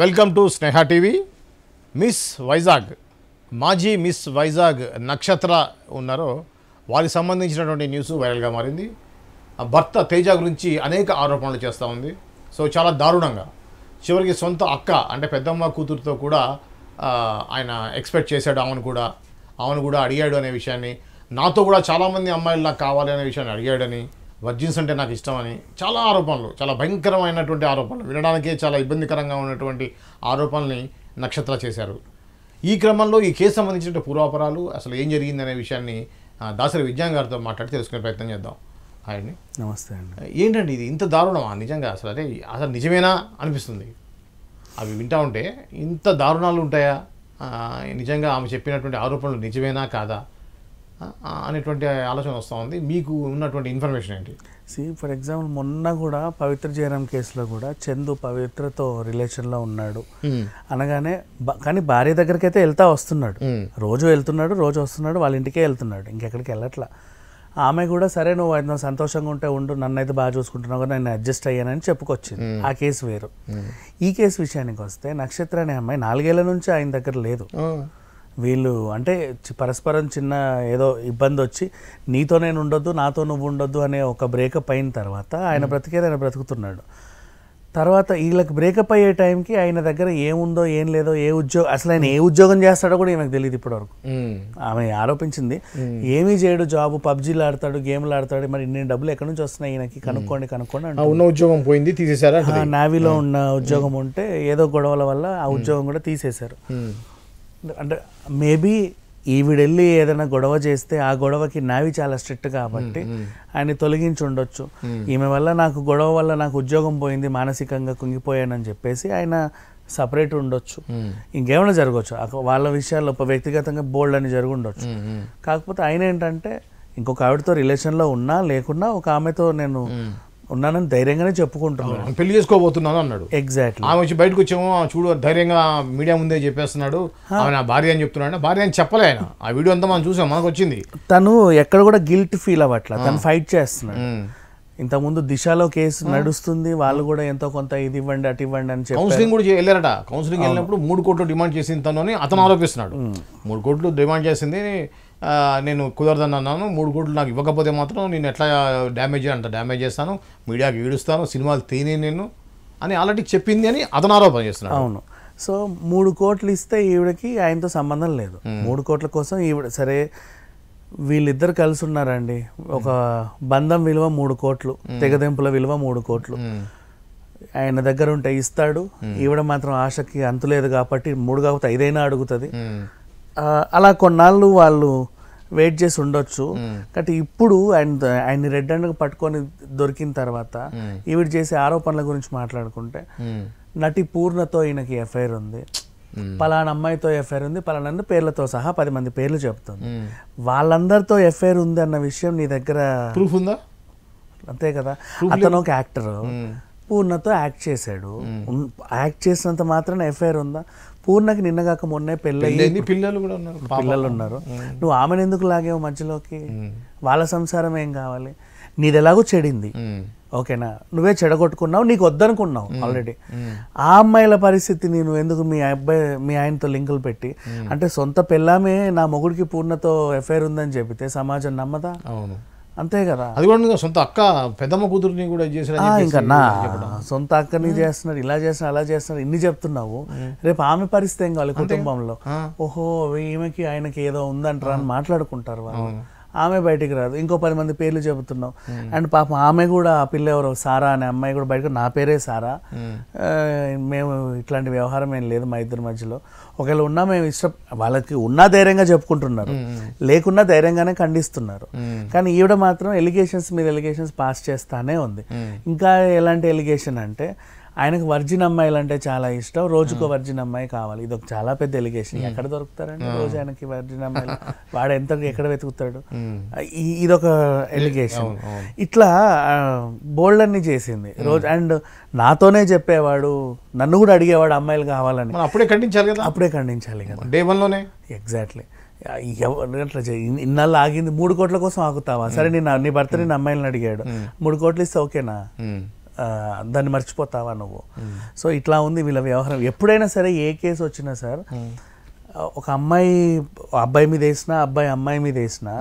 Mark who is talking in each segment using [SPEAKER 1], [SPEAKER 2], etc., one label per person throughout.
[SPEAKER 1] welcome to Sneha TV Miss Vizag మాజీ Miss Vizag నక్షత్ర ఉన్నారో వారికి సంబంధించినటువంటి న్యూస్ వైరల్గా మారింది భర్త తేజ గురించి అనేక ఆరోపణలు చేస్తూ ఉంది సో చాలా దారుణంగా చివరికి సొంత అక్క అంటే పెద్దమ్మ కూతురుతో కూడా ఆయన ఎక్స్పెక్ట్ చేశాడు ఆమెను కూడా ఆమెను కూడా అడిగాడు అనే విషయాన్ని నాతో కూడా చాలామంది అమ్మాయిలు నాకు కావాలి అనే విషయాన్ని అడిగాడని వర్జిన్స్ అంటే నాకు ఇష్టమని చాలా ఆరోపణలు చాలా భయంకరమైనటువంటి ఆరోపణలు వినడానికే చాలా ఇబ్బందికరంగా ఉన్నటువంటి ఆరోపణల్ని నక్షత్ర చేశారు ఈ క్రమంలో ఈ కేసు సంబంధించిన పూర్వాపరాలు అసలు ఏం జరిగిందనే విషయాన్ని దాసరి విజ్ఞాన్ గారితో మాట్లాడి తెలుసుకునే ప్రయత్నం చేద్దాం ఆయన్ని నమస్తే అండి ఏంటండి ఇది ఇంత దారుణమా నిజంగా అసలు అదే అసలు నిజమేనా అనిపిస్తుంది అవి వింటా ఉంటే ఇంత దారుణాలు ఉంటాయా నిజంగా ఆమె చెప్పినటువంటి ఆరోపణలు నిజమేనా కాదా అనేటువంటి ఆలోచన వస్తూ ఉంది మీకు ఉన్నటువంటి ఇన్ఫర్మేషన్ ఏంటి
[SPEAKER 2] సి ఫర్ ఎగ్జాంపుల్ మొన్న కూడా పవిత్ర జయరామ్ కేసులో కూడా చందు పవిత్రతో రిలేషన్లో ఉన్నాడు అనగానే కానీ భార్య దగ్గరికి అయితే వెళ్తా వస్తున్నాడు రోజు వెళ్తున్నాడు రోజు వస్తున్నాడు వాళ్ళ ఇంటికే వెళ్తున్నాడు ఇంకెక్కడికి వెళ్ళట్లా ఆమె కూడా సరే నువ్వు అయితే సంతోషంగా ఉంటే ఉండు నన్ను అయితే బాగా చూసుకుంటున్నావు కదా నేను అడ్జస్ట్ అయ్యానని చెప్పుకొచ్చింది ఆ కేసు వేరు ఈ కేసు విషయానికి వస్తే నక్షత్ర అనే అమ్మాయి నాలుగేళ్ల నుంచి ఆయన దగ్గర లేదు వీళ్ళు అంటే పరస్పరం చిన్న ఏదో ఇబ్బంది వచ్చి నీతో నేను ఉండొద్దు నాతో నువ్వు ఉండొద్దు అనే ఒక బ్రేకప్ అయిన తర్వాత ఆయన బ్రతికేది ఆయన బ్రతుకుతున్నాడు తర్వాత వీళ్ళకి బ్రేకప్ అయ్యే టైంకి ఆయన దగ్గర ఏముందో ఏం లేదో ఏ ఉద్యోగం అసలు ఆయన ఏ ఉద్యోగం చేస్తాడో కూడా ఈమెకు తెలియదు ఇప్పటివరకు ఆమె ఆరోపించింది ఏమీ చేయడు జాబ్ పబ్జీలు ఆడతాడు గేమ్లు ఆడతాడు మరి ఇన్ని డబ్బులు ఎక్కడి నుంచి వస్తున్నాయి ఈయనకి కనుక్కోండి కనుక్కోండి ఉన్న ఉద్యోగం పోయింది తీసేశారా నావీలో ఉన్న ఉద్యోగం ఉంటే ఏదో గొడవల వల్ల ఆ ఉద్యోగం కూడా తీసేశారు అంటే మేబీ ఈవిడెళ్ళి ఏదైనా గొడవ చేస్తే ఆ గొడవకి నావి చాలా స్ట్రిక్ట్ కాబట్టి ఆయన తొలగించి ఉండొచ్చు ఈమె వల్ల నాకు గొడవ వల్ల నాకు ఉద్యోగం పోయింది మానసికంగా కుంగిపోయానని చెప్పేసి ఆయన సపరేట్ ఉండొచ్చు ఇంకేమైనా జరగవచ్చు వాళ్ళ విషయాల్లో వ్యక్తిగతంగా బోల్డ్ అని జరిగి ఉండొచ్చు కాకపోతే ఆయన ఏంటంటే ఇంకొక ఆవిడతో రిలేషన్లో ఉన్నా లేకున్నా ఒక ఆమెతో నేను ఉన్నానని ధైర్యంగానే చెప్పుకుంటున్నాను పెళ్లి చేసుకోబోతున్నాను అన్నాడు ఎగ్జాక్ట్లీ ఆమె వచ్చి బయటకు వచ్చాము చూడు ధైర్యంగా
[SPEAKER 1] మీడియా ముందే చెప్పేస్తున్నాడు ఆమె నా భార్య అని చెప్తున్నాడు భార్య అని చెప్పలే ఆయన ఆ వీడియో అంతా మనం చూసాం మనకు వచ్చింది
[SPEAKER 2] తను ఎక్కడ కూడా గిల్ట్ ఫీల్ అవ్వట్లా తను ఫైట్ చేస్తున్నాడు ఇంతకుముందు దిశలో కేసు నడుస్తుంది వాళ్ళు కూడా ఎంతో కొంత ఇది ఇవ్వండి అటు ఇవ్వండి అని చెప్పి కౌన్సిలింగ్
[SPEAKER 1] కూడా వెళ్ళారట కౌన్సిలింగ్ వెళ్ళినప్పుడు మూడు కోట్లు డిమాండ్ చేసింది తను అని అతను ఆరోపిస్తున్నాడు మూడు కోట్లు డిమాండ్ చేసింది నేను కుదరదని అన్నాను మూడు కోట్లు నాకు ఇవ్వకపోతే మాత్రం నేను ఎట్లా డ్యామేజ్ అంత డ్యామేజ్ చేస్తాను మీడియాకి ఈడుస్తాను సినిమాలు తినే నేను అని ఆల్రెడీ చెప్పింది అని అదనారోపణ చేస్తున్నాను అవును
[SPEAKER 2] సో మూడు కోట్లు ఇస్తే ఈవిడకి ఆయనతో సంబంధం లేదు మూడు కోట్ల కోసం ఈవిడ సరే వీళ్ళిద్దరు కలిసి ఉన్నారండి ఒక బంధం విలువ మూడు కోట్లు తెగదెంపుల విలువ మూడు కోట్లు ఆయన దగ్గర ఉంటే ఇస్తాడు ఈవిడ మాత్రం ఆశకి అంతులేదు కాబట్టి మూడు కాకపోతే ఐదైనా అడుగుతుంది అలా కొన్నాళ్ళు వాళ్ళు వెయిట్ చేసి ఉండొచ్చు కాబట్టి ఇప్పుడు ఆయన ఆయన్ని రెడ్ అండ్ పట్టుకొని దొరికిన తర్వాత ఈవిడ చేసే ఆరోపణల గురించి మాట్లాడుకుంటే నటి పూర్ణతో ఈయనకి ఎఫ్ఐఆర్ ఉంది పలానా అమ్మాయితో ఎఫ్ఐఆర్ ఉంది పలానా పేర్లతో సహా పది మంది పేర్లు చెప్తుంది వాళ్ళందరితో ఎఫ్ఐఆర్ ఉంది అన్న విషయం నీ దగ్గర ప్రూఫ్ ఉందా అంతే కదా అతను ఒక యాక్టర్ పూర్ణతో యాక్ట్ చేశాడు యాక్ట్ చేసినంత మాత్రం ఎఫ్ఐఆర్ ఉందా పూర్ణకి నిన్నగాక మొన్నే పెళ్ళి పిల్లలు కూడా ఉన్నారు పిల్లలు ఉన్నారు నువ్వు ఆమెను ఎందుకు లాగేవు మధ్యలోకి వాళ్ళ సంసారం ఏం కావాలి నీది ఎలాగో చెడింది ఓకేనా నువ్వే చెడగొట్టుకున్నావు నీకు వద్దనుకున్నావు ఆల్రెడీ ఆ అమ్మాయిల పరిస్థితి నేను ఎందుకు మీ అబ్బాయి మీ ఆయనతో లింకులు పెట్టి అంటే సొంత పెళ్ళామే నా మొగుడికి పూర్ణతో ఎఫైర్ ఉందని చెబితే సమాజం నమ్మదా అవును అంతే కదా అది కూడా సొంత అక్క పెద్దమ్మ కూతురుని కూడా చేసిన ఇంకా నా సొంత అక్కని చేస్తున్నారు ఇలా చేస్తున్నారు అలా చేస్తున్నారు ఇన్ని చెప్తున్నావు రేపు ఆమె పరిస్థితి ఏం కావాలి కుటుంబంలో ఓహో ఈమెకి ఆయనకి ఏదో ఉందంటారా అని మాట్లాడుకుంటారు వాళ్ళు ఆమె బయటికి రాదు ఇంకో పది మంది పేర్లు చెబుతున్నాం అండ్ పాపం ఆమె కూడా ఆ పిల్ల ఎవరు సారా అనే అమ్మాయి కూడా బయటకు నా పేరే సారా మేము ఇట్లాంటి వ్యవహారం ఏం లేదు మా ఇద్దరి మధ్యలో ఒకవేళ ఉన్నా మేము ఇష్టం వాళ్ళకి ఉన్నా ధైర్యంగా చెప్పుకుంటున్నారు లేకున్నా ధైర్యంగానే ఖండిస్తున్నారు కానీ ఈవిడ మాత్రం ఎలిగేషన్స్ మీద ఎలిగేషన్స్ పాస్ చేస్తానే ఉంది ఇంకా ఎలాంటి ఎలిగేషన్ అంటే ఆయనకు వర్జిన్ అమ్మాయిలు అంటే చాలా ఇష్టం రోజుకో వర్జిన్ అమ్మాయి కావాలి ఇది ఒక చాలా పెద్ద ఎలిగేషన్ ఎక్కడ దొరుకుతారండి రోజు ఆయనకి వర్జిన్ అమ్మాయిలు వాడు ఎంత ఎక్కడ వెతుకుతాడు ఇదొక ఎలిగేషన్ ఇట్లా బోల్డ్ అన్ని చేసింది రోజు అండ్ నాతోనే చెప్పేవాడు నన్ను కూడా అడిగేవాడు అమ్మాయిలు కావాలని అప్పుడే ఖండించాలి కదా అప్పుడే ఖండించాలి కదా డే వన్లోనే ఎగ్జాక్ట్లీ అట్లా ఇన్నాళ్ళు ఆగింది మూడు కోట్ల కోసం ఆగుతావా సరే నేను నీ భర్త నేను అమ్మాయిలను అడిగాడు మూడు కోట్లు ఇస్తే ఓకేనా దాన్ని మర్చిపోతావా నువ్వు సో ఇట్లా ఉంది వీళ్ళ వ్యవహారం ఎప్పుడైనా సరే ఏ కేసు వచ్చినా సార్ ఒక అమ్మాయి అబ్బాయి మీద వేసినా అబ్బాయి అమ్మాయి మీద వేసినా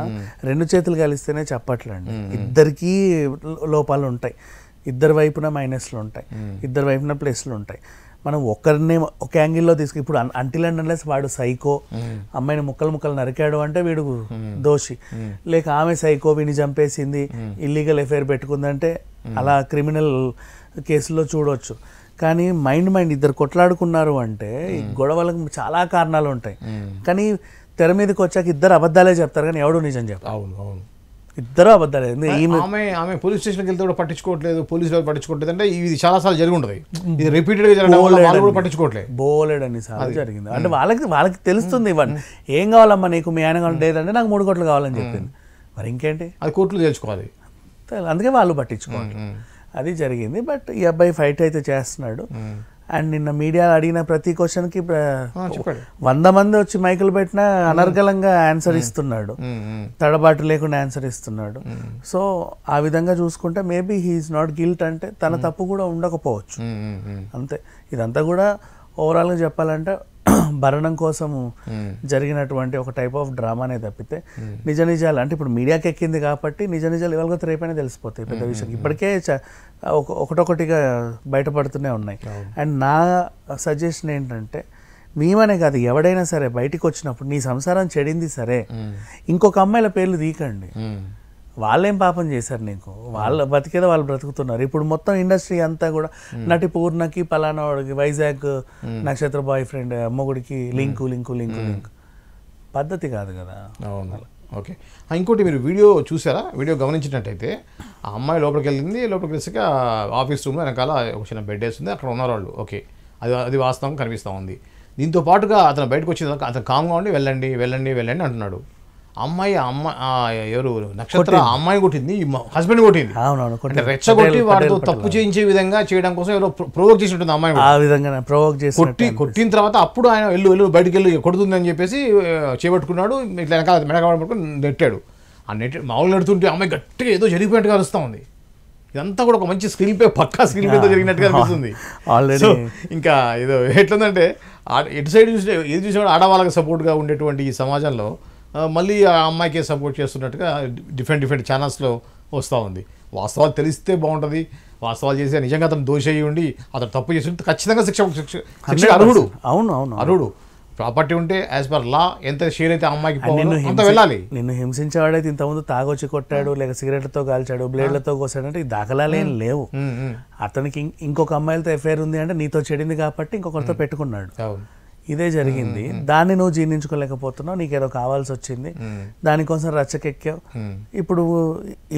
[SPEAKER 2] రెండు చేతులు కలిస్తేనే చెప్పట్లండి ఇద్దరికీ లోపాలు ఉంటాయి ఇద్దరి వైపున మైనస్లు ఉంటాయి ఇద్దరి వైపున ప్లస్లు ఉంటాయి మనం ఒకరిని ఒక యాంగిల్లో తీసుకు ఇప్పుడు అంటిల్ అండ్ అన్లెస్ వాడు సైకో అమ్మాయిని ముక్కలు ముక్కలు నరికాడు అంటే వీడు దోషి లేక ఆమె సైకో విని చంపేసింది ఇల్లీగల్ ఎఫైర్ పెట్టుకుందంటే అలా క్రిమినల్ కేసులో చూడవచ్చు కానీ మైండ్ మైండ్ ఇద్దరు కొట్లాడుకున్నారు అంటే గొడవలకు చాలా కారణాలు ఉంటాయి కానీ తెర మీదకి వచ్చాక ఇద్దరు అబద్ధాలే చెప్తారు కానీ ఎవడు నిజం చెప్తారు ఇద్దరు అబద్ధాలే ఆమె
[SPEAKER 1] ఆమె పోలీస్ స్టేషన్కి వెళ్తే కూడా పట్టించుకోవట్లేదు పోలీసు వాళ్ళు
[SPEAKER 2] పట్టించుకోవట్లేదు అంటే ఇది చాలా సార్లు జరిగి ఉంటుంది ఇది రిపీటెడ్ జరగడం కూడా పట్టించుకోవట్లేదు బోలేడు అని సార్ జరిగింది అంటే వాళ్ళకి వాళ్ళకి తెలుస్తుంది ఇవ్వండి ఏం కావాలమ్మా నీకు మీ ఆయన లేదంటే నాకు మూడు కోట్లు కావాలని చెప్పింది మరి ఇంకేంటి అది కోట్లు తెలుసుకోవాలి అందుకే వాళ్ళు పట్టించుకోవట్లేదు అది జరిగింది బట్ ఈ అబ్బాయి ఫైట్ అయితే చేస్తున్నాడు అండ్ నిన్న మీడియా అడిగిన ప్రతి క్వశ్చన్కి వంద మంది వచ్చి మైకులు పెట్టినా అనర్గలంగా ఆన్సర్ ఇస్తున్నాడు తడబాటు లేకుండా ఆన్సర్ ఇస్తున్నాడు సో ఆ విధంగా చూసుకుంటే మేబీ హీఈస్ నాట్ గిల్ట్ అంటే తన తప్పు కూడా ఉండకపోవచ్చు అంతే ఇదంతా కూడా ఓవరాల్గా చెప్పాలంటే భరణం కోసము జరిగినటువంటి ఒక టైప్ ఆఫ్ డ్రామానే తప్పితే నిజ నిజాలు అంటే ఇప్పుడు మీడియాకి ఎక్కింది కాబట్టి నిజ నిజాలు ఇవాళ రేపైనా తెలిసిపోతాయి పెద్ద విషయం ఇప్పటికే ఒకటొకటిగా బయటపడుతూనే ఉన్నాయి అండ్ నా సజెషన్ ఏంటంటే మేమనే కాదు ఎవడైనా సరే బయటికి వచ్చినప్పుడు నీ సంసారం చెడింది సరే ఇంకొక అమ్మాయిల పేర్లు తీకండి వాళ్ళేం పాపం చేశారు నీకు వాళ్ళ బతికేదో వాళ్ళు బ్రతుకుతున్నారు ఇప్పుడు మొత్తం ఇండస్ట్రీ అంతా కూడా నటి పూర్ణకి పలానా వాడికి వైజాగ్ నక్షత్ర బాయ్ ఫ్రెండ్ మొగుడికి లింకు లింకు లింకు లింకు పద్ధతి కాదు కదా ఓకే
[SPEAKER 1] ఇంకోటి మీరు వీడియో చూసారా వీడియో గమనించినట్టయితే ఆ అమ్మాయి లోపలికి వెళ్ళింది లోపలికి వెళ్ళాక ఆఫీస్ రూమ్లో వెనకాల ఒక చిన్న బెడ్ వేస్తుంది అక్కడ ఉన్నారు వాళ్ళు ఓకే అది అది వాస్తవం కనిపిస్తూ ఉంది దీంతో పాటుగా అతను బయటకు వచ్చిన అతను కామ్గా ఉండి వెళ్ళండి వెళ్ళండి వెళ్ళండి అంటున్నాడు అమ్మాయి అమ్మాయి ఎవరు నక్షత్ర అమ్మాయి కొట్టింది హస్బెండ్ కొట్టింది రెచ్చగొట్టి వాడితో తప్పు చేయించే విధంగా చేయడం కోసం ఎవరో ప్రొవోక్ చేసి ఉంటుంది అమ్మాయి ఆ విధంగా ప్రొవోక్ చేసి కొట్టి కొట్టిన తర్వాత అప్పుడు ఆయన వెళ్ళు వెళ్ళు బయటికి వెళ్ళి కొడుతుంది అని చెప్పేసి చేపట్టుకున్నాడు ఇట్లా వెనకాల మెడకాడుకుని నెట్టాడు ఆ నెట్ మామూలు నెడుతుంటే అమ్మాయి గట్టిగా ఏదో జరిగిపోయినట్టుగా అరుస్తా ఉంది ఇదంతా కూడా ఒక మంచి స్క్రీన్ పే పక్కా స్క్రీన్ పే జరిగినట్టుగా అనిపిస్తుంది ఆల్రెడీ ఇంకా ఏదో ఎట్లుందంటే ఎటు సైడ్ చూసి ఏది చూసినా ఆడవాళ్ళకి సపోర్ట్గా ఉండేటువంటి ఈ సమాజంలో మళ్ళీ ఆ అమ్మాయికే సపోర్ట్ చేస్తున్నట్టుగా డిఫరెంట్ డిఫరెంట్ ఛానల్స్లో వస్తూ ఉంది వాస్తవాలు తెలిస్తే బాగుంటుంది వాస్తవాలు చేసే నిజంగా అతను దోష అయ్యి ఉండి అతను తప్పు చేసి ఉంటే ఖచ్చితంగా శిక్ష శిక్ష అర్హుడు అవును అవును అర్హుడు ప్రాపర్టీ ఉంటే యాజ్ పర్ లా ఎంత షేర్ అయితే అమ్మాయికి వెళ్ళాలి
[SPEAKER 2] నిన్ను హింసించేవాడైతే ఇంతకుముందు తాగొచ్చి కొట్టాడు లేక సిగరెట్లతో కాల్చాడు బ్లేడ్లతో కోసాడంటే ఈ దాఖలాలేం లేవు అతనికి ఇంకొక అమ్మాయిలతో ఎఫ్ఐఆర్ ఉంది అంటే నీతో చెడింది కాబట్టి ఇంకొకరితో పెట్టుకున్నాడు ఇదే జరిగింది దాన్ని నువ్వు జీర్ణించుకోలేకపోతున్నావు నీకేదో కావాల్సి వచ్చింది దానికోసం రచ్చకెక్కావు ఇప్పుడు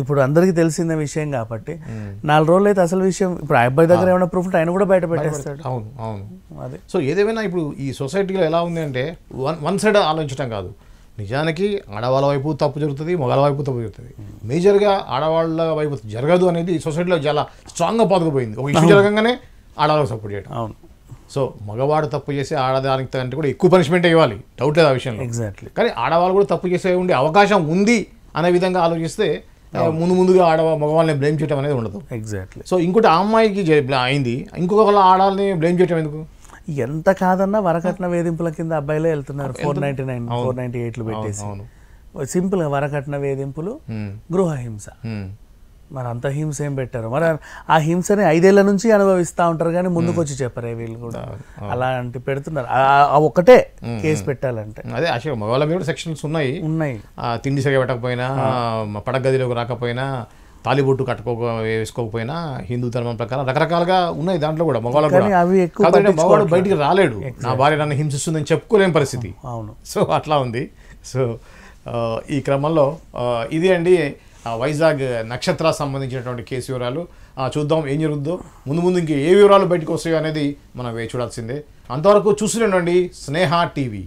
[SPEAKER 2] ఇప్పుడు అందరికీ తెలిసిన విషయం కాబట్టి నాలుగు రోజులు అయితే అసలు విషయం ఇప్పుడు ఆ అబ్బాయి దగ్గర ఏమైనా ప్రూఫ్ ఆయన కూడా బయట పెట్టేస్తాడు అవును
[SPEAKER 1] అవును అదే సో ఏదేమైనా ఇప్పుడు ఈ సొసైటీలో ఎలా ఉంది అంటే వన్ వన్ సైడ్ ఆలోచించడం కాదు నిజానికి ఆడవాళ్ళ వైపు తప్పు జరుగుతుంది మగవాళ్ళ వైపు తప్పు జరుగుతుంది మేజర్గా ఆడవాళ్ళ వైపు జరగదు అనేది సొసైటీలో చాలా స్ట్రాంగ్గా పాతుకుపోయింది ఒక ఇష్యూ జరగంగానే ఆడవాళ్ళకి సపోర్ట్ చేయడం అవును సో మగవాడు తప్పు చేసే ఆడదానికి అంటే కూడా ఎక్కువ పనిష్మెంట్ ఇవ్వాలి డౌట్ లేదు ఆ విషయంలో ఎగ్జాక్ట్లీ కానీ ఆడవాళ్ళు కూడా తప్పు చేసే ఉండే అవకాశం ఉంది అనే విధంగా ఆలోచిస్తే ముందు ముందుగా ఆడ మగవాళ్ళని బ్లేమ్ చేయడం అనేది ఉండదు ఎగ్జాక్ట్లీ సో ఇంకోటి
[SPEAKER 2] ఆ అమ్మాయికి అయింది ఇంకొక ఆడాలని బ్లేమ్ చేయటం ఎందుకు ఎంత కాదన్నా వరకట్న వేధింపుల కింద అబ్బాయిలే వెళ్తున్నారు four ninety nine four ninety ఎయిట్లు పెట్టేసి సింపుల్గా వరకట్న వేధింపులు గృహహింస మరి అంత హింస ఏం పెట్టారు మరి ఆ హింసని ఐదేళ్ల నుంచి అనుభవిస్తూ ఉంటారు కానీ ముందుకు వచ్చి వీళ్ళు కూడా అలాంటి పెడుతున్నారు ఒకటే కేసు పెట్టాలంటే
[SPEAKER 1] అదే అసలు మగవాళ్ళ మీద కూడా సెక్షన్స్ ఉన్నాయి ఉన్నాయి తిండి సరిగా పెట్టకపోయినా పడగదిలోకి రాకపోయినా తాలిబొట్టు కట్టుకో వేసుకోకపోయినా హిందూ ధర్మం ప్రకారం రకరకాలుగా ఉన్నాయి దాంట్లో కూడా మగవాళ్ళు
[SPEAKER 2] కూడా మగవాడు బయటికి
[SPEAKER 1] రాలేడు నా భార్య నన్ను హింసిస్తుందని చెప్పుకోలేని పరిస్థితి అవును సో అట్లా ఉంది సో ఈ క్రమంలో ఇది అండి వైజాగ్ నక్షత్ర సంబంధించినటువంటి కేసు వివరాలు చూద్దాం ఏం జరుగుద్దో ముందు ముందు ఇంకా ఏ వివరాలు బయటకు వస్తాయో అనేది మనం వేచి చూడాల్సిందే అంతవరకు చూస్తూనే స్నేహ టీవీ